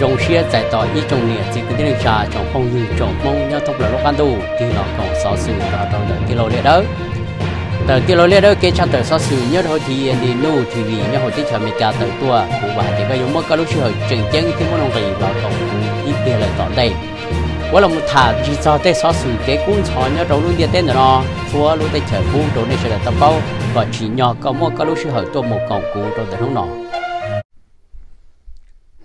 dùng xe tại tòa ý trong nền chỉ cái điện trà trong phòng như trong mong nhau thông là lúc ăn đủ thì nó còn sáu sự đó đó là cái lô lệ đó tờ cái lô lệ đó cái trang tờ sáu sự nhớ hồi thì anh đi nô thì vì nhớ hồi tích chờ mình cả tờ tua của bà thì có giờ mất cái lúc chưa hồi trình chén cái món gì nó còn ít tiền lại tỏ đây quá là một thà chỉ cho tê sáu sự cái cuốn chó nhớ đầu luôn điện tên nó chúa luôn tê chờ cuốn đồ này sẽ là tập bao và chỉ nhỏ có một cái lúc chưa tôi một còn cuốn đồ tờ không nọ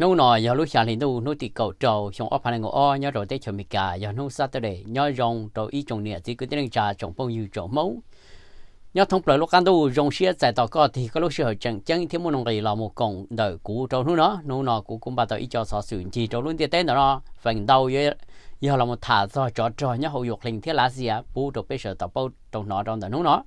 nô nọ giờ lúc sáng thì nô nô thì cầu trầu xong ốp hàng ngõ o nhớ rồi tới chờ mì cả giờ nô sát tới đây nhớ rong trầu ý trồng nè chỉ cứ tới trà trồng bao nhiêu trồng mẫu nhớ thông bởi lúc ăn đâu rong xia giải tỏ co thì có lúc sửa chân chẳng thêm một người là một cổng đời cũ trầu nô nó nô nọ cũ cũng bà tao ý cho sọ sườn chỉ trầu luôn tiền tên đó phần đầu với giờ là một thả do trò trò nhớ hậu dục linh thế lá gì à bù trầu bây giờ tao bao trong nó trong đời nô nó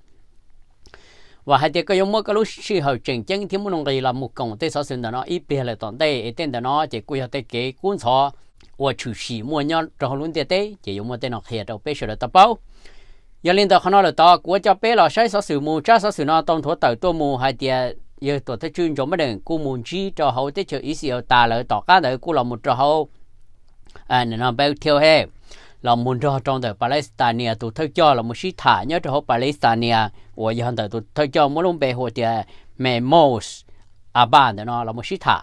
và hai tiếng cái giống mới cái lúc sự hậu chỉnh chân thì muốn người là một công tê sáu sinh đó nó ít bề là toàn tê tên đó nó chỉ quy hoạch tê kế cuốn sọ và chủ sĩ mua nhau rồi luôn tê tế chỉ dùng một tên nó khía đầu bế sửa là tập bao giờ liên tục nó là to của cho bê là sai sáu sự mù cha sáu sự nó tông thổ tàu tua mù hai tiếng, giờ tổ thế chuyên cho mấy đường cô muốn chi cho hậu tê chờ ý sự ta lợi tỏ cá lợi cô là một trò hậu à nên nó bao theo hết là muốn cho trong thời Palestine tụ thơ cho là một sĩ thả nhớ cho Palestine của dân thời tụ thơ cho muốn luôn bề hồ thì mẹ Moses, Aban bàn đó nó là một sĩ thả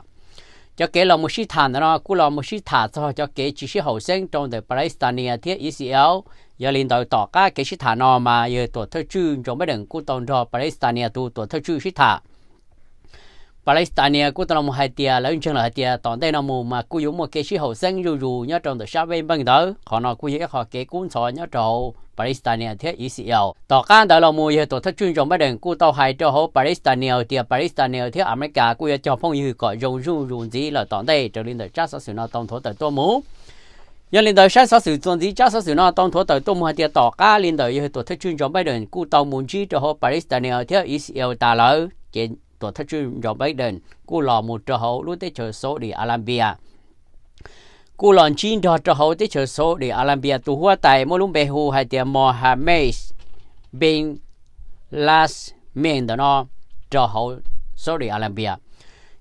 cho kể là một sĩ thả nó cũng là một sĩ thả cho cho kể chỉ sĩ hậu sinh trong thời Palestine thiết Israel giờ lên đầu tỏ các cái sĩ thả nó mà giờ tụ thơ chư trong mấy đừng cũng tồn cho Palestine tụ tụ thơ chư sĩ thả Palestine cũng tao một hai tia lấy chân là hai tia toàn đây nó mù mà cú dũng một cái sĩ hậu sinh rù rù nhớ trong từ sáu bên bên đó họ nói cú dễ họ kể cuốn sổ nhớ trầu Palestine thế Israel tỏ can đó là mù hệ tổ thất chuyên trong bắt đầu cú tao hai cho họ Palestine tia Palestine thế America cú giờ cho phong như gọi rù rù rù gì là toàn đây trở lên từ chắc sự nó tổng thổ từ tôi Mũ. nhân lên đời sáng sáu sự tuần gì chắc sáu sự nó tông thổ tới tôm hoa tiệt tỏ cá lên đời hệ tổ thất chuyên trong bắt đầu cú tao muốn chỉ cho họ Palestine thế Israel ta lỡ tổ thất chư Joe Biden cú lò một trò hậu lúc tới chờ số đi Alambia cú lòn chín đò trò hậu tới chờ số đi Alambia tu hoa tại mỗi lũng bề hù hai tiền mò hà mê bên las miền đó nó trò hậu số đi Alambia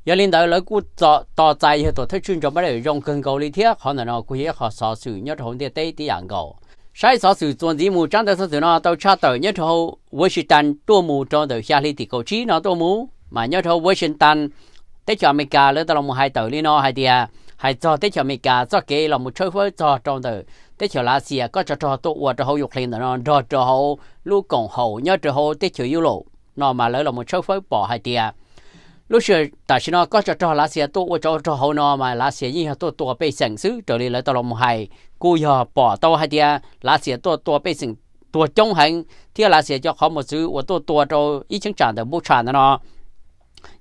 giờ linh đạo lấy cụ tò tò dài hơn tổ thất chư Joe Biden dùng cần cầu lý thiết họ nó cụ hiệp họ sở sự nhất hồn tiền tây tỷ dạng cầu sai sở sự tuần dĩ mù trang tới sở sự nó tàu cha tàu nhất hậu Washington tua mù trong tàu xa lý tỷ cầu trí nó tua mù mà nhớ thôi Washington tới cho America lỡ tao lòng một hai tử lý nó hai tia à. hai cho tới cho America cho kế lòng một chơi với cho trong từ tới cho lá xìa có cho cho tụ và cho hậu dục lên nó cho cho hậu lu cổng hậu nhớ cho hậu tới cho yêu lộ nó mà lỡ là một chơi với bỏ hai tia lúc xưa ta xin nó có cho cho lá xìa tụ và cho cho hậu nó mà lá xìa như hậu tụ tụ bị sẵn xứ trở đi lỡ tao lòng một hai cú giờ bỏ tàu hai tia à. lá xìa tụ tụ bị sẵn tụ trong hành thì lá xìa cho họ một xứ và tụ tụ cho ít chứng trả được bút trả nó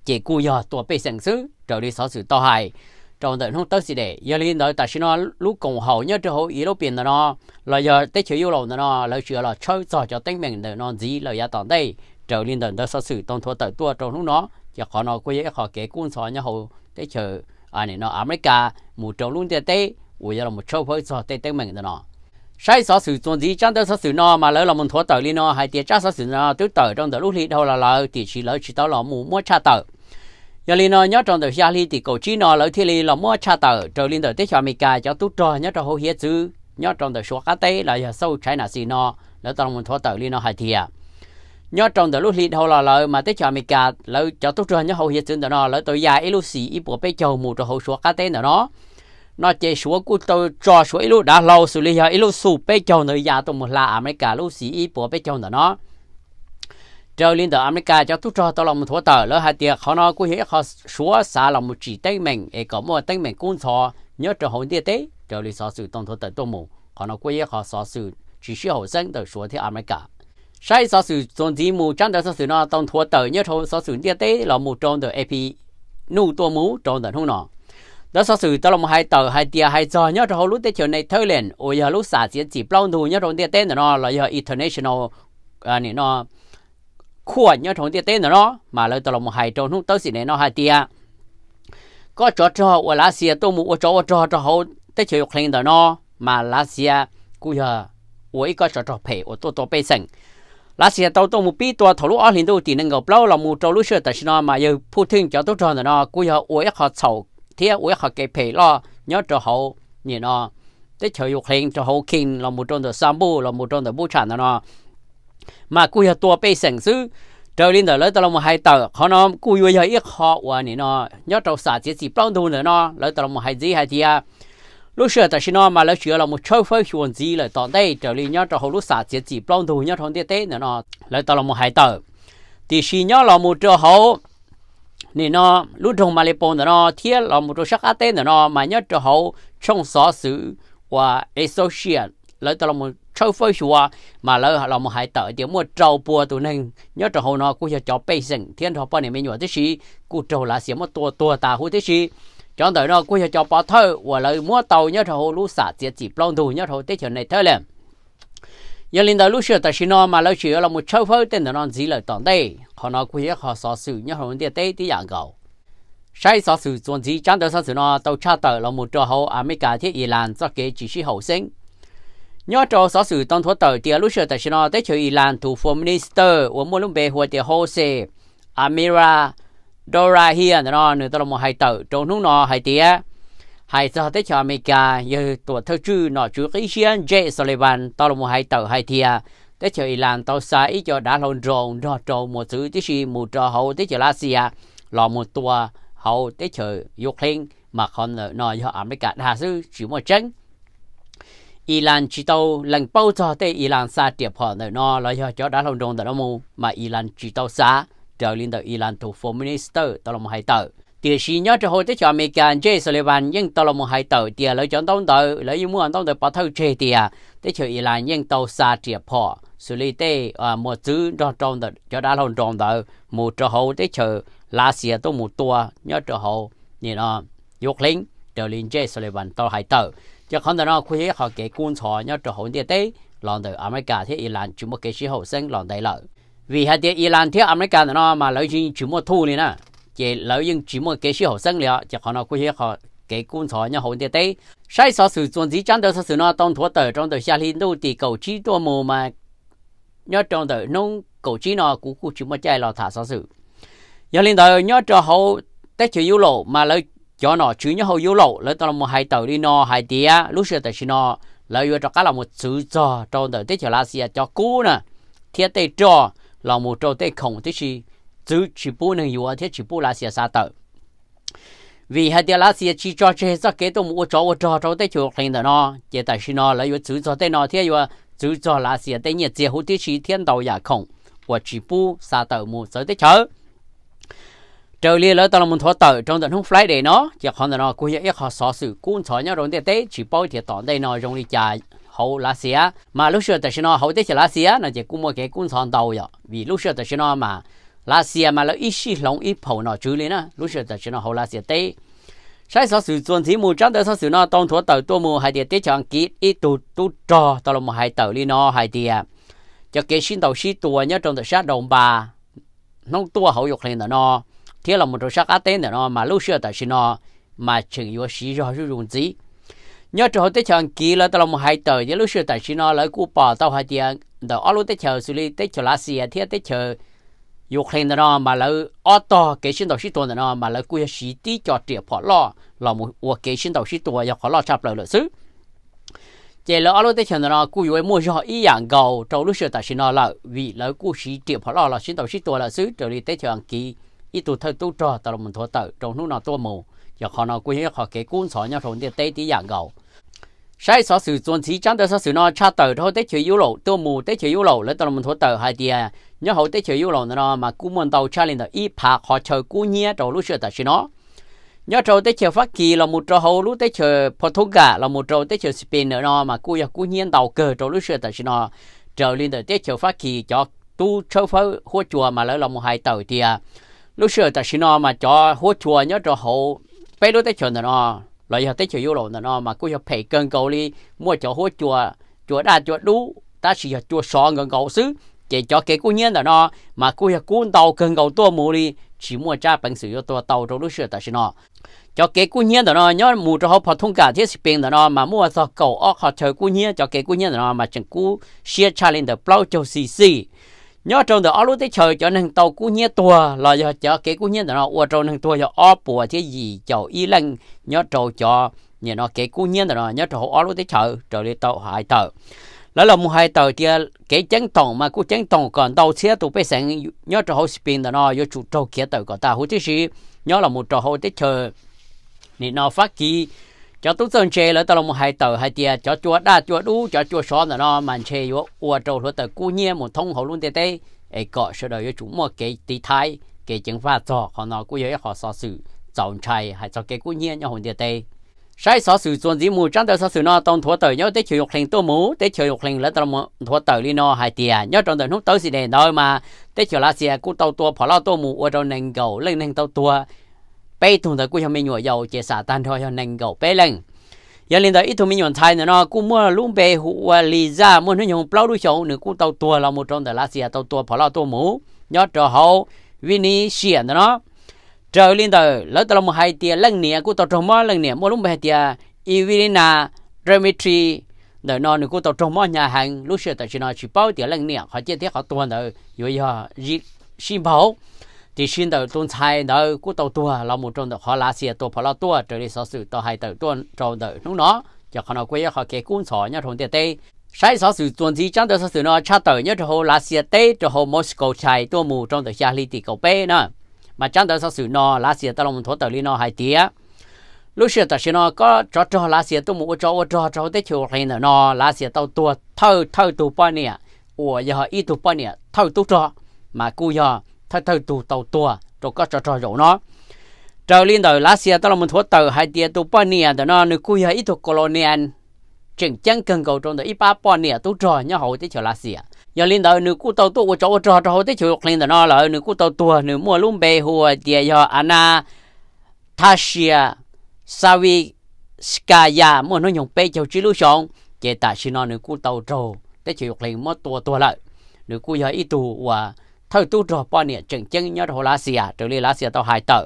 chỉ cú yo tua bị sản xứ trở đi sáu sự to hại trong đợt không tới gì để giờ liên đợi ta xin nó lúc cùng hậu nhớ cho hậu ý lúc biển nó là giờ tới chịu yêu lòng nó là sửa là chơi trò cho tính mình để nó gì là giá toàn đây trở liên đợi đó sáu sự tông thua tới tua trong lúc nó giờ họ nó quay họ kể cuốn sổ nhớ hậu tới chờ anh nó America một trong luôn tiền tê ủa giờ là một châu phơi sọ tê tính mình nó sai sở sử dụng gì chẳng đâu sở sử nó mà lỡ là mình thua tờ li nó hay tiền chắc sở sử nó tứ tờ trong tờ lúc li đâu là lỡ thì chỉ lỡ chỉ tao là mù mua cha tờ giờ li nó nhớ trong tờ gia li thì cầu chỉ nó lỡ thì li là mua cha tờ trở lên tờ tết cho mình cài cho tú trò nhớ trong hồ hiết chứ nhớ trong tờ số cá tê là giờ sâu trái nà xì nó lỡ tao mình thua tờ li nó hay tiền nhớ trong tờ lúc li đâu là lỡ mà tết cho mình cài lỡ cho tú trò nhớ hồ hiết chứ nó lỡ tờ dài ít lúc xì ít bộ bê chầu mù trong hồ số cá tê nó nó chế số của tôi cho số ít lúc đã lâu xử lý hết ít lúc sụp bé châu nơi già tôi một là America lúc sĩ ít bộ bé châu nữa nó trở lên tới America cho tôi cho tôi làm một thua tờ lỡ hai tiệc họ nói của hết họ số xả làm một chỉ tay mình để có một tay mình cũng thọ nhớ trở hồn địa tế trở lên sở sự tổng thua tờ tôi mù họ nói của hết họ sở sự chỉ sử hậu sinh tới số thế America sai sở sự tổng tí mù chẳng tới sở sự nó tổng thua tờ nhớ thâu sở sự địa tế là một trong tờ AP nụ tua mù trong tờ không nào đó sau sự tao lòng hai tờ hai tia hai giờ nhớ rồi lúc tết chiều này thôi liền ôi giờ lúc xả tiền chỉ bao nhiêu nhớ rồi tết tên nó là giờ international à này nó khua nhớ rồi tết tên nó mà lại tao lòng hai trong lúc tới xỉ này nó hai tia có cho cho ở lá xia tôi mua cho cho cho họ tết chiều khen rồi nó mà lá xia cũng giờ ôi có cho cho phải ở tôi tôi bê sừng lá xia tao tôi mua bi tôi thầu lúc ở liền tôi chỉ năng gặp lâu là mua trâu lúc xưa tới sao mà giờ Putin cho tôi cho nó cũng giờ ôi họ sầu thiết với họ cái phê lo nhớ cho họ nhìn nó thế chờ dục hình cho họ kinh là một trong đó sam bu là một trong đó bu chản nó mà cú giờ tua bê sẵn sư trở lên đó lấy tao một hai tờ họ nó cú vừa giờ ít họ và nhìn nó nhớ cho xã chỉ chỉ bao nhiêu nữa nó lấy tao một hai gì hai gì à lúc xưa tại nó mà lấy xưa là một chơi phơi chuyện gì lại tận đây trở lên nhớ cho họ lúc xã chỉ chỉ bao nhiêu nhớ thằng tết tết nữa nó lấy tao một hai tờ thì xin nhớ là một cho hậu nó nó nó một sắc mà nhớ chỗ hậu trong 你呢路中马里蹦的呢，贴了木头沙阿带的呢，买呢之后冲啥事或 associate 来到了木抽风说，嘛来了木还到一点么招波都能，呢之后呢，估计叫背身，天朝半年没有的是，估州那些么多多大户的是。chẳng tới nó cũng sẽ cho bỏ thơ và lời mua tàu nhớ hậu lũ xả tiệt chỉ plong thù nhớ thầu tết chiều này thơ lên giờ linh đạo lúc xưa tại xin mà lâu chỉ là một châu phơi tên là non dí lời tòn đây họ nói quý họ xóa sự nhớ hồn địa tế tí dạng cầu sai xóa sự chuẩn dí chẳng tới xóa sự nó tàu cha tờ là một trò hậu cả thiết Iran do kế chỉ sĩ hậu sinh nhớ trò xóa sự tông thua tờ địa lúc xưa tại xin tới chơi Iran thủ phủ minister của một lúc về hồi địa hậu se Amira Dora hiền nó nữa tao là một hai tờ trong lúc nó hai tía hai giờ tới cho America như tuổi thơ chư nọ chú Christian J Sullivan tao là một hai tờ hai thia tới cho Iran tao sai cho đã lồn rồn nọ trộn một thứ tới khi một trò hậu tới cho Lasia lò một tua hậu tới cho Ukraine mà còn nọ cho America đa sư chỉ một chân Iran chỉ tàu lần bao giờ tới Iran xa tiệp họ nọ là cho cho đã lồn rồn tại đó mà Iran chỉ tàu xa trở lên tới Iran thủ phố minister tao là một hai tờ thì sĩ nhớ cho hồi tới cho mình cần chơi sờ bàn nhưng tao là một hai tàu thì lấy chọn tông tàu lấy những muốn tông tàu bắt đầu chơi thì à tới chơi là nhưng tàu xa triệt phò xử lý tê à một chữ đó trong tàu cho đã lòng trong tàu một cho hồi tới chơi lá xìa tôi một tua nhớ à, cho hồi nhìn nó dục lính đều liên chơi sờ bàn tàu hai tàu cho không nó khuya họ kể cuốn sò nhớ cho hồi tiền tê lòng tàu America thế Iran chúng một cái sĩ hậu sinh lòng tàu lợi vì hai tiền Iran thế America nó mà lấy chuyện chúng một thu này nè chế lão nhân chỉ một cái sự học sinh liệu chỉ họ nó cũng hiểu họ cái cuốn thọ nhà hậu địa tế sai sở sử dụng gì chẳng được sử nó trong thuở tờ trong tờ xa liên đô thì cầu chỉ đua mù mà nhớ trong tờ nông cầu chỉ nó cũng cũng chỉ một chai lò thả sở sử giờ liên tờ nhớ cho hậu tết chỉ yếu lộ mà lấy cho nó chứ nhớ hậu yếu lộ lấy tao một hai tờ đi nó hai tía lúc xưa tờ nó lấy vô cho là một sự cho trong tờ tết chỉ là gì cho cú nè thiết tê cho là một trâu tê khổng tê gì chú chỉ bố năng yêu thế chỉ bố là sẽ sa tờ vì hai điều là sẽ chỉ cho chế cho kế tôi mua cho mua cho cho tới chỗ lên đó nó chế tại sao nó lại yêu chú cho tới nó thế yêu chú cho là sẽ tới nhiệt chế hữu tiết chỉ thiên đầu giả không và chỉ bố sa tờ mua tới tới chỗ trở lại lỡ tao là một thua tờ trong tận không phải để nó chỉ còn nó cũng như họ xóa sự cũng xóa nhau rồi tế chỉ bao thì tỏ đây nó trong đi chạy hậu là xía mà lúc xưa tại sao nó hậu tế chỉ lá xía nó chỉ cũng một cái cũng xóa đầu vậy vì lúc xưa tại sao nó mà là xia mà là ít xí lòng ít phổ nó chú lên á lúc xưa ta chỉ nó hậu là xia tê sai sao sự chuẩn thì mù trắng tới sao sự nó tông thua tờ tua mù hai tiệt tế chọn kỹ ít tu tu trò tao là hai tờ li nó hai tiệt cho cái xin tàu xí tua nhớ trong thời sát đồng bà nó tua hậu dục lên nó thế là một trong sát á tế nó mà lúc xưa ta chỉ nó mà chừng yếu xí rồi rồi dụng gì nhớ trong hồi tế chọn kỹ là tao là hai tờ chứ lúc xưa ta chỉ nó lấy cú bỏ tao hai tiệt đầu ở lúc tế chờ xử lý tế chờ lá xia thế tế chờ yêu Ukraine nó mà lỡ auto cái sinh đầu sinh tuần nó mà lỡ quê sĩ tí cho trẻ phỏ lo là một một cái sinh đầu sĩ tuần do khó lo chập lỡ lỡ xứ chỉ lỡ alo tới chuyện nó cú yếu mua cho ý dạng gầu trong lúc sửa tại sinh nó là vì lỡ cú sĩ trẻ phỏ lo là sinh đầu sinh tuần là xứ trở đi tới chuyện kỳ ít tụ thơ tụ trò tao là mình thua tự trong lúc nào tua mù giờ họ nó quê họ cái cuốn sổ nhau trong tiền tế tí dạng gầu sai sở sự chuẩn chỉ chẳng tới sở sự nó cha tờ thôi tới chịu yếu lộ tôi mù tới chịu yếu lộ lấy tao mình thua tờ hai tia nhớ hậu tới chịu yếu lộ nó mà cú muốn tàu cha lên tờ y phạt họ chờ cú nhia đầu lúc sửa tại xin nó nhớ trâu tới chịu phát kỳ là một trâu hậu lúc tới chịu portugal là một trâu tới chịu spain nữa nó mà cú giờ cú nhiên tàu cờ đầu lúc sửa tại xin nó trở lên tờ tới chịu phát kỳ cho tu châu phơ hô chùa mà lấy làm một hai tờ tia lúc sửa tại xin nó mà cho hô chùa nhớ trâu hậu bây lúc tới chịu nó rồi họ tới chịu rồi, lộ nó mà cứ họ phải cần cầu đi mua chỗ hố chùa chùa đa chùa đủ ta chỉ họ chùa sọ gần cầu xứ chỉ cho cái cô nhiên là nó mà cứ họ cuốn tàu cần cầu tua mù đi chỉ mua cha bằng sử dụng tua tàu trong lúc xưa ta chỉ nó cho cái cô nhiên là nó nhớ mù cho họ phải thông cả thiết bị là nó mà mua sao cầu ốc họ chờ cô nhiên cho cái cô nhiên là nó mà chẳng cha lên challenge the châu cho cc nhớ trong đó lúc tới trời cho nên tàu cú nhiên tua là giờ chở cái cú nhé nó ở trong nâng tua giờ ó bùa thế gì chầu y lăng nhớ trâu cho nhà nó cái cú nhé nó nhớ trâu ó lúc tới trời trời đi tàu hai tờ đó là một hai tờ kia cái trắng tòng mà cú trắng tòng còn tàu xe tụ bây sáng nhớ trâu hậu đó nó vô chủ trâu kia tàu có ta hữu thế gì nhớ là một trâu hậu tới trời nên nó phát kỳ cho tú sơn chê lỡ tao là một hai tờ hai tia cho chùa đa chùa đu cho chùa xóm là nó mà chê yếu ua trâu lúa tờ cú nhiên một thông hậu luôn tê tê ấy cọ sơ đời yếu chúng một cái tí thai cái chứng pha cho họ nó cú yếu họ so sự chọn trai hay cho cái cú nhiên nhau hồn tê tê sai so sự chuẩn gì mù trong tờ so sự nó tông thua tờ nhau tê chiều dục hình tô mù tê chiều dục hình là tao là một thua tờ li nó hai tia nhau trong tờ nút tới gì để nói mà tê chiều lá xìa cú tàu tua phỏ lao tô mù ua trâu nành cầu lên nành tàu tua bé thùng tới cũng cho mình nhồi dầu chế xả tan thôi cho nên gầu bé lên giờ lên tới ít thùng mình nhồi thay nữa nó cũng mua luôn bé hụ à, lì ra mua nó nhồi bao đuôi chậu nữa cũng tàu tua là một trong tờ lá xìa à, tàu tua bỏ là tua mũ nhớ trò hậu vini xìa nữa nó trời lên tới lỡ tao một hai tia lần nè cũng tàu trồng mơ lần nè mua luôn bé tia Ivina Dmitri đời nó nữa cũng tàu trồng mơ nhà hàng lúc xưa tại chỉ nó chỉ bao tia lần nè họ chết thiết họ tua nữa rồi giờ xin bảo thì xin đầu tuần sai đầu cú tàu tua là một trong đầu họ lá xe tua phải là tua trở đi sau sự tàu hai đầu tuần trong đầu lúc nó cho họ nó quay họ kể cuốn sổ nhớ trong tiền tây sai sau sự tuần thì trong đầu sau sự nó cha tàu nhá trong lá xe tây trong Moscow chạy tua mù trong đầu Charlie thì cầu bê nữa mà trong đầu sau sự nó lá xe tàu một thổ tàu li nó hai tía lúc xưa ta xin nó có cho cho lá xe tua mù cho cho cho tới chiều này nó lá xe tàu tua thâu thâu tụ bao nè ủa giờ ít tụ bao nè thâu tụ cho mà cú giờ thay thay tù tàu tua rồi có trò trò rổ nó trở lên đời lá xe tao là mình thua tờ hai tia tụ bao nè đó nó nếu cúi ít thuộc colonial chỉnh chân cần cầu trong đời ít ba bao nè tụ trò nhá hậu tới chờ lá xe giờ lên đời nếu cú tàu tụ của chỗ trò trò hậu tới chờ lên đời nó là nếu cú tàu tua nếu mua luôn bề hùa tia giờ ana Tasia Savi Skaya mua nó nhung bề chờ chỉ lưu sống chế tại xin nó nếu cú tàu trò tới chờ lên mất tua tua lại nếu cú giờ ít tụ và thời tu trò bao nhiêu chừng chân nhớ hồ lá xìa à, trở lại lá xìa à tao hai tờ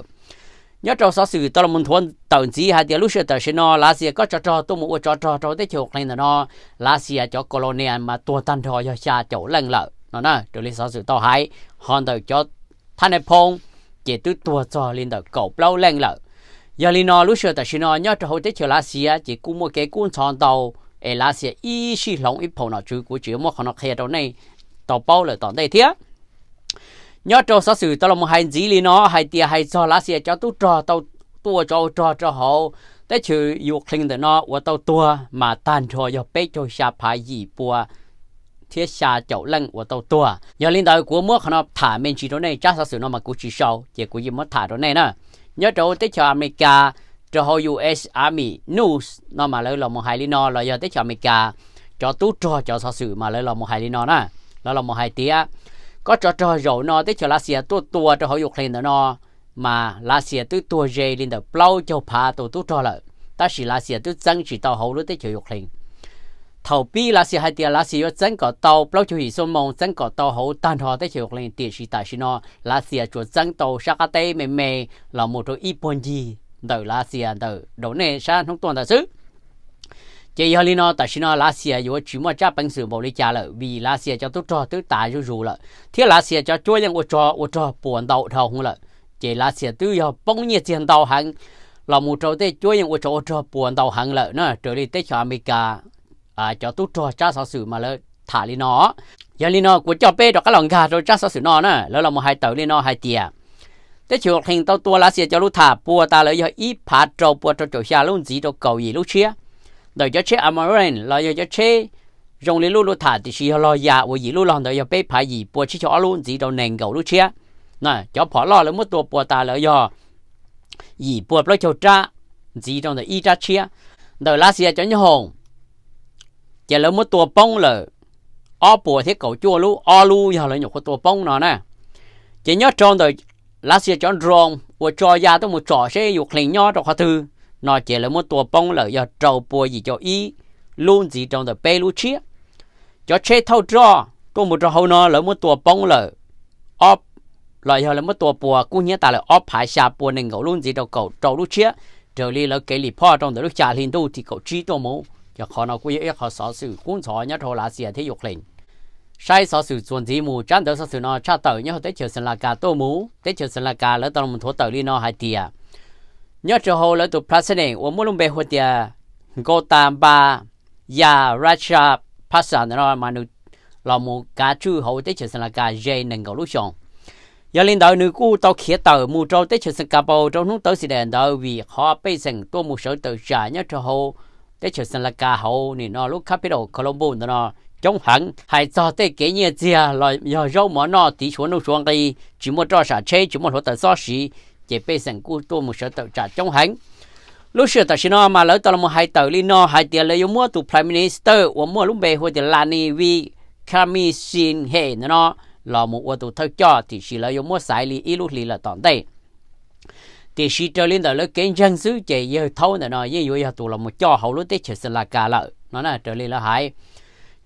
nhớ trò sáu sự tao là muốn thuần tàu gì hai tiếng lúc xưa tàu xin nó lá xìa à có trò trò tôi muốn trò trò trò tới chiều này là nó lá xìa cho colonia mà tua tan trò cho cha chỗ lần lợ nó nè trở lại sáu sự tao hai hoàn tàu cho thanh này phong chỉ tứ tua cho lên tàu cột lâu lần lợ giờ lên nó lúc xưa tàu xin nó nhớ trò hồi tới chiều lá xìa chỉ cũng một cái cuốn tròn tàu ở lá xìa ít xì lòng ít phồng nó chú của chữ một con nó khe đầu này tàu bao là tàu đây thiết nhớ trò sáu sử tao làm một hai gì li nó hai tia hai cho lá xe cho tu trò tao tua cho trò cho họ tới chữ yêu kinh để nó và tao tua mà tan cho yêu bé cho xa phải gì bùa thiết xa chậu lăng và tao tua nhớ linh đạo của mua nó thả mình chỉ đó này chắc sáu sử nó mà cũng chỉ sau chỉ của gì mất thả đó này nè nhớ trò tới cho America cho họ US Army News nó mà lấy làm một hai li nó là giờ tới cho America cho tu trò cho sáu sử mà lấy làm một hai li nó nè là là một hai tia có trò trò rồi nó tới cho lá xìa tua tua cho họ dục lên nó mà lá xìa tới tua dây lên đó bao cho phá tổ tu trò lại ta chỉ lá xìa tới dân chỉ tàu hậu lúc tới cho dục lên thầu bi lá xìa hai tia lá xìa dân có tàu bao cho hỉ xôn mong dân có tàu hậu tan họ tới cho dục lên tiền chỉ tại chỉ nó lá xìa cho dân tàu cái tây mềm mềm là một chỗ ít bồn gì đầu lá xìa đầu đầu này sang không toàn là sự chỉ họ liên nó tại nó lá xìa dù chỉ mà cha bằng sự bảo lý trả lợi vì lá xìa cho tôi cho tôi tài cho dù lợi thì lá xìa cho chui lên ô cho ô cho buồn đau thầu không lợi chỉ lá xìa tôi giờ bông nhiệt tiền đầu hàng là một trâu tê chui lên ô cho ô cho buồn đau hàng lợi nó trở đi tới cho America à cho tôi cho cha sao sự mà lợi thả liên nó giờ liên nó của cho bé đó các lòng gà rồi cha sao sự nó nè lỡ là một hai tờ liên nó hai tiền thế chiều hình tao tua lá xìa cho lúc thả bùa ta lợi giờ ít phá trâu bùa cho chỗ xa luôn gì đâu cầu gì lúc chia đời cho chế amarin là giờ chế dùng lý luôn luôn thả thì chỉ lo ya dạ và gì luôn lo đời giờ bé phải gì bùa chỉ cho luôn gì đâu nền gầu luôn chia nè cho bỏ lo là mất tua bùa ta là giờ gì bùa lo cho cha gì trong đời y cha chia đời lá xia cho nhau hồn giờ là mất tua bông là o bùa thế cầu chua lu o lu giờ là nhục của tua bông nó nè chỉ nhớ trong đời lá xia cho rong và cho ya tôi một trò sẽ dục liền nhau trong khoa thư nó chỉ là một tổ bông là do trâu bò gì cho ý luôn gì trong the bê lu chia cho chế thâu cho tôi một trâu hậu nó là một tổ bông là op là do là một tổ bò, cũng như ta là op phải xa bò nên ngẫu luôn gì trong cầu trâu lu chia trở đi là cái lì pho trong the lúc trả hình đâu thì cậu chi tổ muốn cho họ nó cũng yêu họ sở sự cũng sở nhất hồ là gì thì dục lệnh sai sở sự chuẩn gì mù chán đỡ sở sự nó cha tờ nhớ tới chiều sinh là cả tổ mù tới chiều sinh là cả lỡ tao mình thua tờ đi nó hai tiệt nhớ cho hồ là tụ plasene và mua lùng bề hồ tiệt go tam ba ya racha pasa nó mà nu là một cá chư hồ tới chỉ là cá dê nâng cầu lúc xong giờ lên đời nữ cũ tàu khía tờ mù trâu tới chỉ là cá bầu trong lúc tới xì đèn đời vì họ bây giờ tôi mù sở tự trả nhớ cho hồ tới chỉ là cá hồ nên nó lúc capital Colombo nó chống hẳn hãy cho tới cái nhà chia rồi giờ rau mỏ nó tí xuống nó xuống đi chỉ một trò xả chế chỉ một hồ tờ xóa xí chỉ bây giờ cô tôi một số tàu trả trong hành lúc xưa tàu xin mà lỡ tàu là một hai tàu li no hai tiền lấy mua tụ prime minister và mua lúc về hồi thì là ni vi kami xin hệ nó là một ô tụ thâu cho thì chỉ lấy mua sai li ít lúc li là toàn đây thì chỉ trở lên tàu lấy kiến dân xứ chỉ giờ thâu này nó giờ giờ tụ là một cho hậu lúc tết chỉ là cả lợi nó là trở lên là hai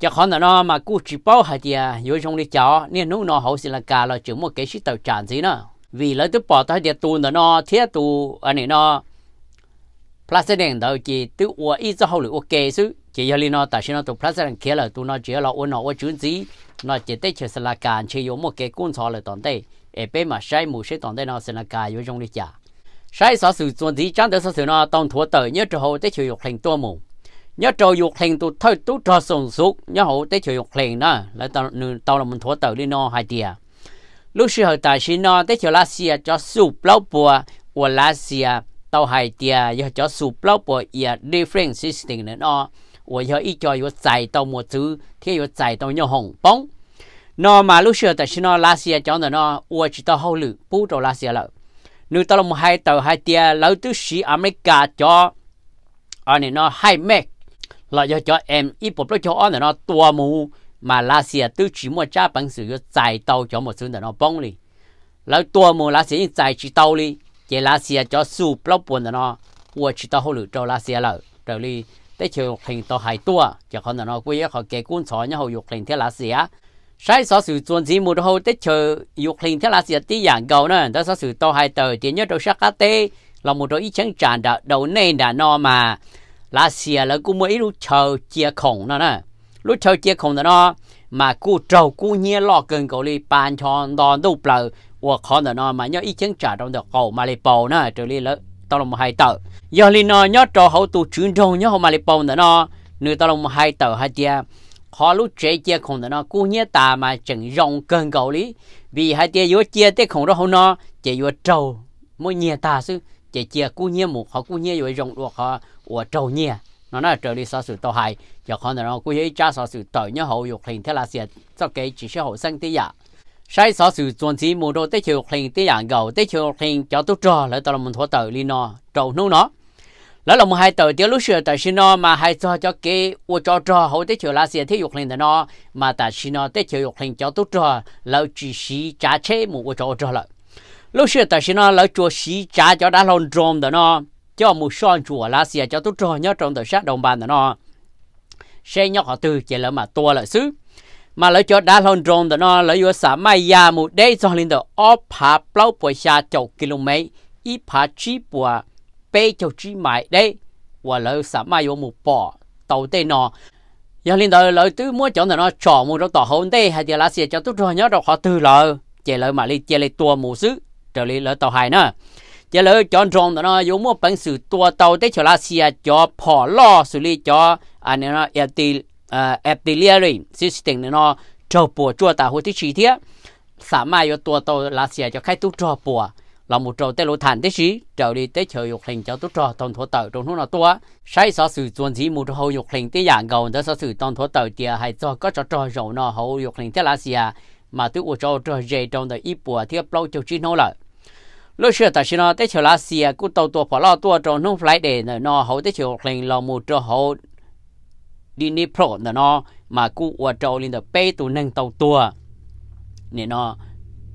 cho khó nó mà cú chỉ bao hai tiền vô trong đi chó nên lúc nó hậu xin là cả là chỉ một cái sĩ tàu tràn gì nữa vì lợi tức bỏ ta địa tu nó nó thiết tu anh này nó plastic đầu chỉ tu ua ít cho hậu lực ok chứ chỉ giờ nó tại sao nó tu plastic kia là tu nó chỉ là ôn nó ôn chuyến gì nó chỉ tới chơi là càn chỉ có một cái cuốn sọ là toàn tại ở bên mà sai mù sai toàn tại nó sẽ là cài vô trong đi chả sai sở sự chuẩn gì chẳng được sở sự nó tông thua tới nhớ trâu hậu tới chịu dục thành tua mù nhớ trâu dục thành tu thôi tu cho sung suốt nhớ hậu tới chịu dục thành đó là tao là mình thua tới đi nó hai tiệt lúc xưa hồi tại xin nó tới chỗ lá xia à cho sụp lâu bùa của lá xia à tàu hải tia giờ cho sụp lâu bùa ya different system nữa nó của giờ ít cho yếu chạy tàu một thứ thì yếu chạy tàu nhau hồng bóng nó mà lúc xưa tại xin nó lá xia cho nó của chỉ tàu hậu lử bù tàu lá xia à lợ nếu tao một hai tàu hải tia lâu tứ sĩ America cho anh nó hai mét là do cho em ít bộ cho anh nó tua mù mà Malaysia tự chỉ một cha bằng sự giải tàu cho một số nó bông đi lão tua mù lá xí giải chỉ tàu đi chỉ lá xí cho su bao buồn nó ua chỉ tàu hồ lử cho lá xí lợ rồi đi tới chiều hình tàu hai tua cho con nó quay họ kể cuốn sọ nhau hồ dục hình thế lá xí sai sở sự chuẩn gì một hồ tới chiều dục hình thế lá xí tí giảng cầu nữa đó sở sự tàu hai tờ chỉ nhớ đầu sắc cá tê là một đôi ý chẳng tràn đầu nền đã no mà lá xí là cũng mới lúc chờ chia khổng nữa nè lúc chơi chia không nó mà cô trâu cô nhia lo cần cầu li bàn cho đo đâu bờ hoặc khó nó mà nhớ ý chứng trả trong đó cầu mà li bầu nó trở li lỡ tao lòng hai tờ giờ li nó nhớ trò hậu tu chuyển trong nhớ hậu mà li bầu nó nửa tao lòng hai tờ hai tia họ lúc chế chia không nó cô nhia ta mà chẳng rong cần cầu li vì hai tia vừa chia tết không đó hậu nó chỉ vừa trâu mới nhia ta chứ chỉ chia cô nhia một họ cô nhia vừa rong được họ của trâu nhia nó là trợ lý sở sự tàu hại, giờ còn là cô ấy cha sở sự tội nhớ hậu dục hình thế là sẽ cho cái chỉ sẽ hậu sinh tí giả sai sở sự chuẩn chỉ mua đồ tới chiều hình tí giả gầu tới chiều hình cho tốt cho lại tao là mình thua tàu li nó trầu nung nó lỡ là một hai tàu tiếng lúc xưa tại xin nó mà hai cho cho cái ô cho cho hậu tới chiều là sẽ thế dục hình nó mà tại xin nó tới chiều dục hình cho tốt cho lâu chỉ sĩ trả chế mua ô cho cho lợi, lúc xưa tại xin nó lâu chùa sĩ trả cho đã lon trộm đó nó cho một son chùa lá xìa cho tôi trò nhớ trong tờ sát đồng bàn nó xe nhóc họ từ chỉ là mà tua lại xứ mà lỡ cho đã lon rong nó lấy vừa xả mai ya một đây cho lên tờ ốp hạ plau bồi xa chậu km ít hạ chi bùa bê chậu chi mãi đây và lấy xả mai vô một bò tàu tây nó giờ lên tờ lấy tứ mua chọn nó trò một trong tòa hôn đây hay thì lá xìa cho tôi trò nhớ trong họ từ lỡ chỉ là mà lên chỉ lên tua một xứ trở lên lỡ tàu hai nữa giờ lỡ chọn rong đó nó dùng một bằng sự tua tàu tới cho là xe cho bỏ lo xử lý cho anh nó FT artillery này nó cho bộ cho ta hồi tí thế xả mai cho tua tàu là xe cho khai tu cho bộ là một trâu tới lỗ thành tới xí trâu đi tới chờ dục hình cho tu trò toàn thổ tờ trong nó tua sai sở sử chuẩn gì một hậu dục hình tới dạng gầu tới sở sự toàn thổ tờ tiề hay cho có cho trò rầu nó hậu dục hình tới là xe mà tôi uống cho trò dễ trong đời ít bùa thiết lâu châu chi nó lại lúc xưa ta xin nói tới chiều lá xì cứ tàu tua phở lo tua trò nung phải để nở nó hầu tới chiều lên lò mù cho hậu đi ni pro nở nó mà cứ ở trò lên tờ bay tụ nâng tàu tua nên nó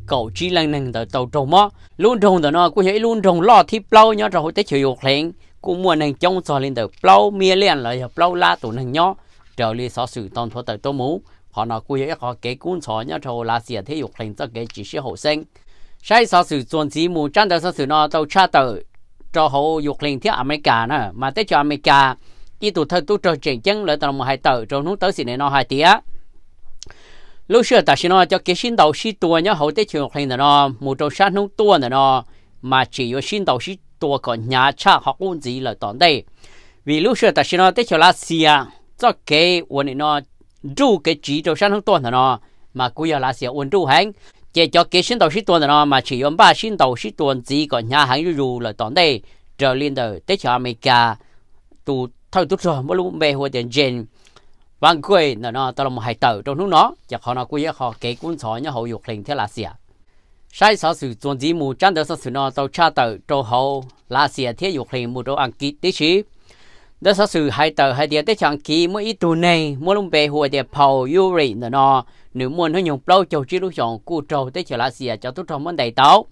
cầu chỉ lên nâng tờ tàu trồng mó luôn trồng tờ nó cứ thấy luôn trồng lo thì plau nhá trò hậu tới chiều dục lên cú mua nâng trong sò lên tờ plau mía liền lại giờ plau la tụ nâng nhó trò lên xó sử toàn thua tờ tô mũ họ nó cứ thấy họ kế cuốn sò nhau trò lá xì thế dục lên cho kế chỉ số hậu sinh sai sao sự chuẩn chỉ mù chân đó sao sự nó tàu cha tờ cho hậu dục liền thiết America nè mà tới cho America ý tụ thân tu trò chuyện chân lợi tầm một hai tờ rồi nút tới xin này nó hai tía lúc xưa ta xin nó cho cái xin đầu xí tua nhớ hậu tới chuyện liền nó mù trâu sát nút tua nó mà chỉ có xin đầu xí tua còn nhà cha học quân gì là toàn đây vì lúc xưa ta xin nó tới cho lá xia cho cái quân nó du cái chỉ trâu sát nút tua nó mà cứ giờ lá xia quân du hành chỉ cho cái sinh đầu sĩ tuần nào mà chỉ ông ba sinh đầu sĩ tuần chỉ còn nhà hàng rù là toàn đây trở lên đời tới cho cả tu thôi tu rồi mỗi lúc về hồi tiền gen vang quê là nó tao một hải tàu trong lúc nó chắc họ nó quê họ kể cuốn sổ nhớ hậu dục lên thế là xỉa sai sở sự tuần chỉ mù chán đỡ sở sự nó tao cha tàu cho hậu là xỉa thế dục lên mù cho ăn kỹ tí xí đó sau sự hai tờ hai tiệt tới chẳng kỳ mỗi ít tuần này mỗi lúc về hồi tiệt phầu yuri nữa nọ nếu muốn nó nhung bao châu chỉ lúc chọn cụ trâu tới chờ lá xìa cho tốt trong món đầy táo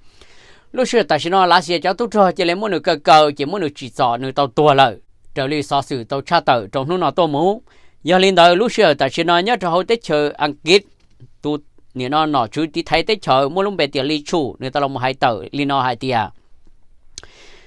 lúc xưa ta xin sao lá xìa cho tốt cho chỉ lấy mỗi nửa cơ cờ chỉ mỗi nửa chỉ sọ nửa tàu tua lợi trở lại so sự tàu cha tờ trong lúc nó tôi muốn giờ lên đời lúc xưa ta xin sao nhớ cho hồi tới chợ ăn kít tu nếu nó nọ chú đi thấy tới chợ mỗi lúc về tiệt ly chủ nửa tao lòng hai tờ ly nọ hai tiệt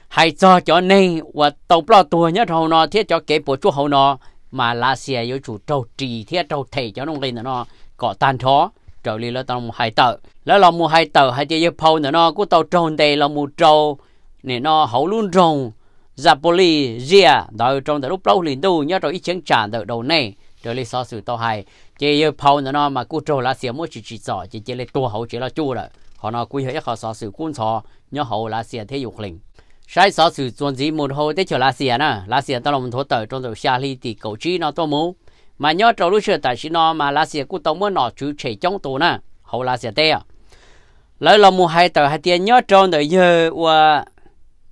hay cho cho nên và tàu bao tua nhớ hầu nó thiết cho kế bộ chú hầu nó mà là xe yếu chủ trâu trì thiết trâu thầy cho nông lên nó có tàn thó trâu li là tàu một hai tờ là là một hai tờ hay chơi phâu nữa nó của tàu trâu đây là một trâu nên nó hậu luôn rồng Zapoli, Zia, đòi trong từ lúc lâu liền tu nhớ rồi ít chiến trả đợi đầu này rồi lấy so sự tàu hay chỉ yêu phao nữa nó mà cú trâu là xỉa mỗi chỉ chỉ sọ chỉ chỉ lấy tua hầu chỉ là chu rồi họ nó cú hiểu họ so sự quân sọ nhớ hầu là xỉa thế dục linh sai sáu sự chuẩn gì một hồi tới chờ lá xìa à nè lá xìa à, tao làm thổ tờ trong đầu xa ly thì cầu chi nó to mũ mà nhớ trâu lúc xưa tại xí mà lá xìa à cũng tao mới nó chú chạy trong tù nè hậu lá xìa tê à lấy lòng mua hai tờ hai tiền nhớ trâu đời giờ và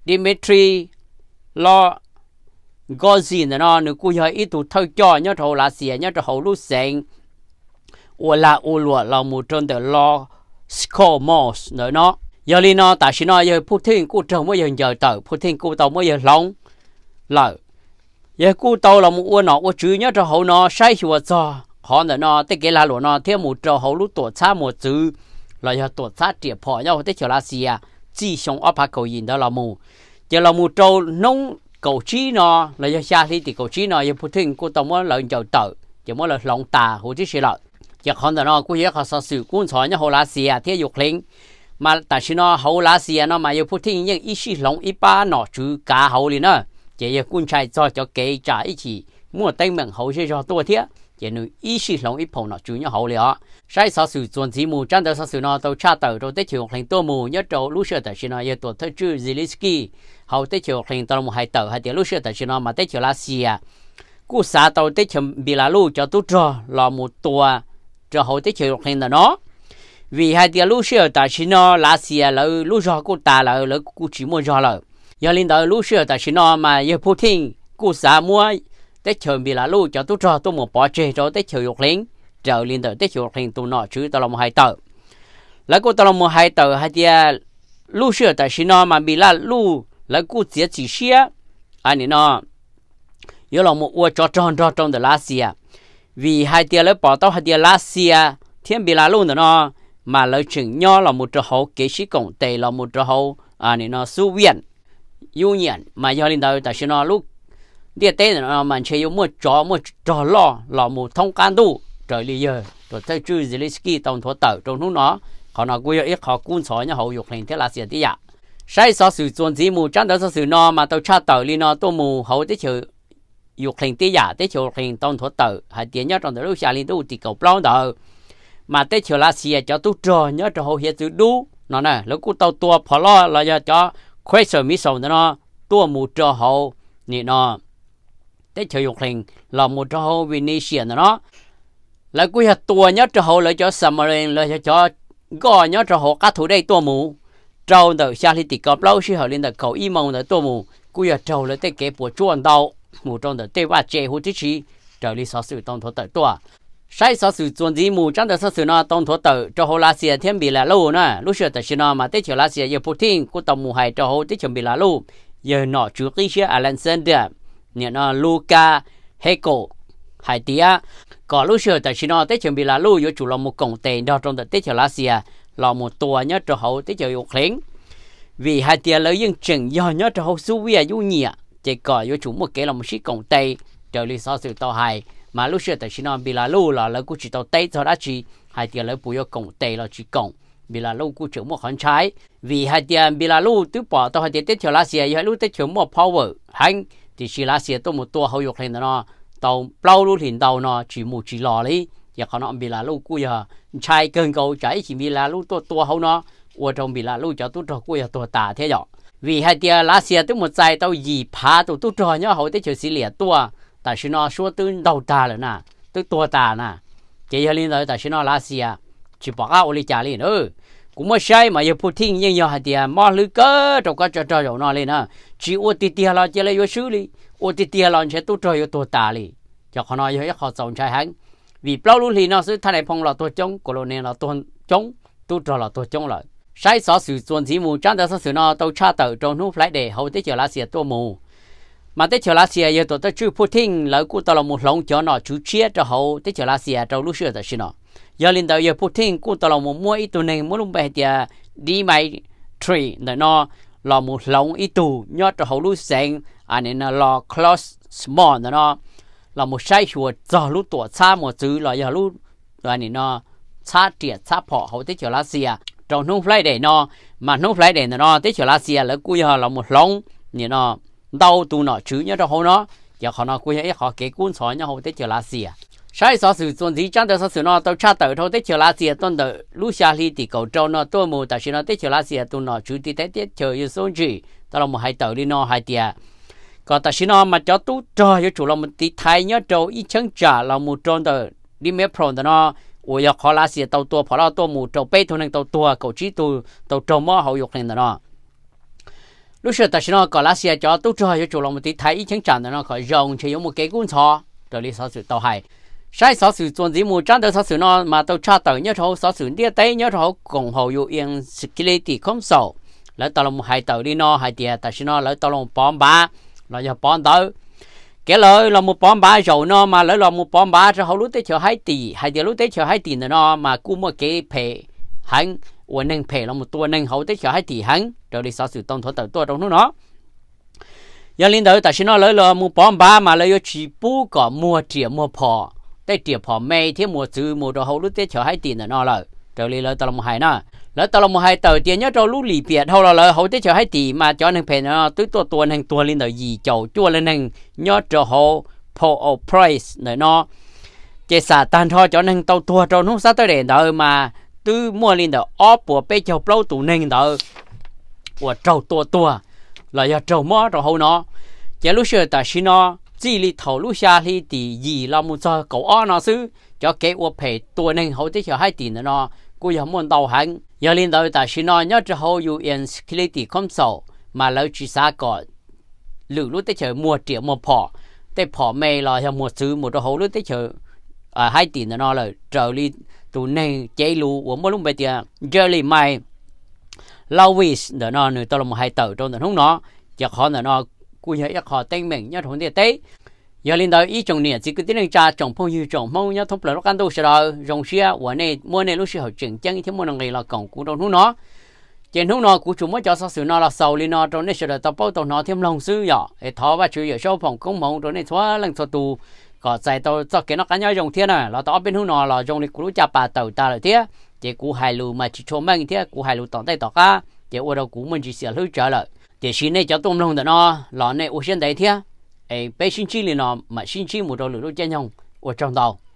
Dimitri lo gọi gì nữa nó nếu cũng hơi ít tuổi thâu cho nhớ trâu lá xìa nhớ trâu hậu lúc sáng và là u lụa lòng mua trâu đời lo Skomos more nữa nó giờ li nó tại sao nó giờ thiên cú trâu mới giờ giờ tờ thiên cú tàu mới giờ long lợ giờ cú tàu là một uo nọ uo chữ nhớ cho hậu nó sai hiểu cho họ nữa nó tới cái là lúa nó thêm một trâu hậu lúc tổ xa một chữ là giờ tổ xa triệt phò nhau tới chiều là gì à chỉ sống ở hạ cầu nhìn đó là mù giờ là một trâu nông cầu trí nó là giờ xa thì thì cầu trí nó giờ thiên cú tàu mới lợi giờ tờ giờ mới là long tà hồ chí sĩ lợ giờ họ nữa nó cú giờ họ sợ sự cuốn sỏi nhau hậu là gì à thế dục lính mà ta xin nó hậu lá gì nó mà yêu phụ thiên nhưng ít xí lòng ít ba nó chú cá hậu liền nó chỉ yêu quân trai cho cho kế trả ít chỉ mua tay mệnh hậu sẽ cho tôi thiết chỉ nu ít xí lòng ít phồng nó chú nhau hậu liền sai sao sự chuẩn gì mù chẳng đâu sao sự nó tàu cha tàu rồi tới chiều hành tôi mù nhớ trâu lúc xưa ta xin nó yêu tôi thấy chữ ziliski hậu tới chiều hành tôi mù hai tàu hai tiếng lúc xưa ta xin nó mà tới chiều lá gì à cú xã tàu tới chiều bị lá lu cho tôi cho lò một tua cho hậu tới chiều hành là nó vì hai tia lũ xưa ta chỉ nó lá xìa là lúc giờ cô ta là là cô chỉ mua gió là giờ lên đó lũ xưa ta chỉ nó mà giờ phụ thiên cô xã mua tết chờ bị là lũ cho tôi cho tôi một bỏ chê cho tết chờ dục lên trở lên tới tết chờ dục lên tôi nọ chứ tôi là một hai tờ là cô tôi là một hai tờ hai tia lũ xưa ta chỉ nó mà bị là lũ là cô chỉ chỉ xia anh ấy nó giờ là một uo cho tròn cho tròn từ lá xìa à. vì hai tia lấy bỏ tao hai tia lá xìa à, thiên bị là lũ nữa nó mà lời chuyện nho là một trò hậu kế sĩ cổng tệ là một trò hậu à nên nó su viện ưu nhiên mà do linh đạo ta sẽ nó lúc địa tế nó mà chơi một trò một trò lo là một thông can đủ trời lý giờ rồi thấy chú Zelensky tổng thống tàu trong lúc nó họ nó quay ít họ cuốn sỏi nhau hậu dục hình thế là gì thế ạ sai so sự chuẩn gì mù chẳng đó so sự nó mà tàu cha tàu li nó tôi mù hậu thế chữ dục hình thế ạ thế chữ hình tổng thống tàu hay tiếng nhau trong đó lúc xa linh tôi thì cầu plong đó mà tết chiều là xìa à, cho tu trò nhớ cho hồ hiệt chữ đu nó nè lúc cú tàu tua phò lo là do cho khoe sờ mi sầu nó tua mù trò hồ nị nó tết chiều dục hình là mù trò hồ Venetian nó là cú hiệt tua nhớ cho hồ là cho Samarin là cho gò nhớ cho hồ các thủ đây tua mù trâu từ xa thì tịt cọp lâu xí hở lên từ cầu y mông từ tua mù cú hiệt trâu là tết kế bùa chuồn đầu mù trâu từ tây ba chè hồ tí trí trở đi xóa sự tông thổ tại tua sai sao sự chuẩn gì mù chẳng được sao sự nó tông thổ tử cho hồ lá xìa thêm bị là lâu nè lúc xưa tại nó mà tới chiều lá xìa giờ phụ thiên của tàu mù hải cho hồ tới chiều bị là lâu giờ nọ chú kỹ xưa Alexander nhà nó Luca Hegel hải tía có lúc xưa tại nó tới chiều bị là lâu giờ chủ là một cổng tiền đó trong tết chiều lá xìa là một tua nhớ cho hồ tới chiều yêu khến vì hải tía lấy những chừng do nhớ cho hồ suy về yêu nhỉ chỉ có yêu chủ một cái là một chiếc cổng tiền trở đi so sự to hải mà lúc xưa tại xin ông bị là lâu là lâu cũng chỉ tàu tây thôi đã chỉ hai tiền lâu bùi cổng tây là chỉ cổng bị là lâu cũng chỉ một hòn trái vì hai tiền bị là lâu tứ bỏ tàu hai tiền tết thiểu lá xìa hai lúc tết thiểu một power hành thì chỉ lá xìa tôi một tua hậu dục lên nó tàu bao lúc hiện tàu nó chỉ một chỉ lò đi, giờ họ nó bị là lâu cũng giờ trái cơn cầu trái chỉ bị là lâu tua tua hậu nó ở trong bị là lâu cho tôi cho cũng giờ tua tà thế rồi vì hai tia lá xìa tôi một trái tàu gì phá tôi tôi trò nhá hậu tết thiểu xì lẻ tua 但是呢，说都老大了呢，都多大呢？接下来呢，但是呢，拉西啊，去把啊我的家里呢，cũng mới sai mà giờ phút thiên nhưng giờ hạt tiền mà lư cơ trong cái trò trò nó lên nè chỉ ô tì tì là chỉ là xử đi ô tì tì là sẽ tu trời vô tu tà đi cho họ nói cho họ sống trái vì bao lúc thì nó sẽ thay này là tu chống của lô nên là tu chống tu trò là tu chống lại sai sở sự chuẩn chỉ mù chẳng được sự nó tàu cha tàu trong nút phải để hậu tiết trở lại sẽ tu mù mà tới chờ lá xìa giờ tôi tới chú Putin lấy cụ tao là một lồng cho nó chú chia cho hậu tới chờ lá xìa trong lúc xưa tới xin nó giờ lên đầu giờ Putin cụ tao là một mua ít tụ này muốn lúc bây tia đi máy tree để nó là một lồng ít tụ nhớ cho hậu lúc sáng anh à ấy là lo close small để nó là một sai chùa cho lúc tuổi xa một chữ là giờ lúc anh ấy nó xa tiệt xa phỏ hậu tới chờ lá xìa trong nông phái để nó mà nông phái để nó tới chờ lá xìa lấy cụ giờ là một lồng nên nó đâu tụ nó chứ nhớ cho họ nó giờ họ nó cũng nhớ họ kể cuốn sỏi nhớ họ tới chờ lá xìa, sai sở sự tuần gì chẳng được sở sự nó tao cha tao thôi tới chờ lá xìa à? tuần đợi lúc xa ly thì cầu trâu nó tôi mù tại sự nó tới chờ lá xìa à? tụ nó chú thì tới tới chờ yêu xuống gì tao là một hai tờ đi nó hai tia à. còn tại sự nó mà cho tú trời cho chủ là một tí thay nhớ trâu ít chân trả là một trâu tờ đi mép pro nó họ lá xìa tàu tàu tàu tua tua tua mù trâu bê thôi nên tu dục nó lúc xưa ta xin nó có lá xe cho tốt cho cho chủ lòng một tí thấy chẳng chẳng nó khỏi rồng chỉ có một cái cuốn thọ rồi đi sáu sự tàu hải sai sáu sự chuẩn gì mua trang đời sáu sự nó mà tôi cha tàu nhớ thấu sáu sự địa tây nhớ thấu cùng hậu yêu yên security không sầu lỡ tàu lòng hai tàu đi nó hai tiền ta xin nó lỡ tàu lòng bom ba là giờ bom tới cái lỡ là một bom ba rồi nó mà lỡ là một bom ba rồi hậu lúc tới chờ hai tỷ hai tiền lúc tới chờ hai tỷ nữa nó mà cũng một cái phe hắn 我能陪了么多能好的小孩体衡，这里少数当头的多种呢。有领导但是呢，来了么帮爸嘛，来要去补个么节么跑，在节跑每天么走么着好多的小孩体能呢了，这里来到了么海呢。แล้วตลมหายเต่าเตียนยอดลูหลีเปียดเท่าเราเลยเขาได้เจอให้ตีมาจอหนึ่งเพนตัวตัวตัวหนึ่งตัวลินเดียวยีเจ้าจัวละหนึ่งยอดเจ้าเขาพอเอาไพรส์เนาะเจสาตันทอจอหนึ่งเต่าตัวเจ้านุ่งซาเตเรนเดอมา tư mua lên đó ó bùa bê chầu lâu tủ nền đó của trâu tua tua là do trâu mò rồi hậu nó chỉ lúc xưa ta xin nó chỉ li thầu lúc xa li thì gì là một giờ cậu ó nó xứ cho cái ô phê tua nền hậu tới cho hai tiền nó cô giờ muốn đầu hàng giờ lên đó ta xin nó nhớ cho hậu dù yên kia thì không sầu mà lâu chỉ xa còn lử lúc tới chờ mua triệu một phỏ tới phỏ mê là theo một xứ một đồ hậu lúc tới chờ à hai tiền nó là trở đi tu nay chế lu của mỗi lúc bây giờ jelly mai lâu vì đỡ nó nữa tao là một hai tờ trong tận hôm nó giờ khó nữa nó cú nhớ giờ khó tên mình nhớ thốn tiền tế giờ lên đời ý trồng nè chỉ cứ tiếng cha chồng phong như chồng mong nhớ thông là lúc ăn đâu sẽ rồi dòng xe của này mua này lúc sẽ học chuyện chân thế mua ngày là cổng của trong hôm nó trên hôm nó của chúng mới cho sao sự nó là sầu lên nó trong này sẽ đợi tập bao tao nó thêm lòng sư nhỏ để thọ và chữ giờ sau phòng công mong rồi này thoa lần thọ tù có chạy tàu cho cái nó cá nhau dùng thiên này là tao bên hưu nó là dùng để cứu chả bà tàu ta rồi thế để cứu hai lù mà chỉ cho mình thế cứu hai lù tỏng tay tàu cá để ô đầu cứu mình chỉ sửa lưỡi trở lại để xin này cho tôm lông đó nó là này ô xin đấy thế ấy bây xin chi liền nó mà xin chi một đầu lưỡi chân nhông ở trong tàu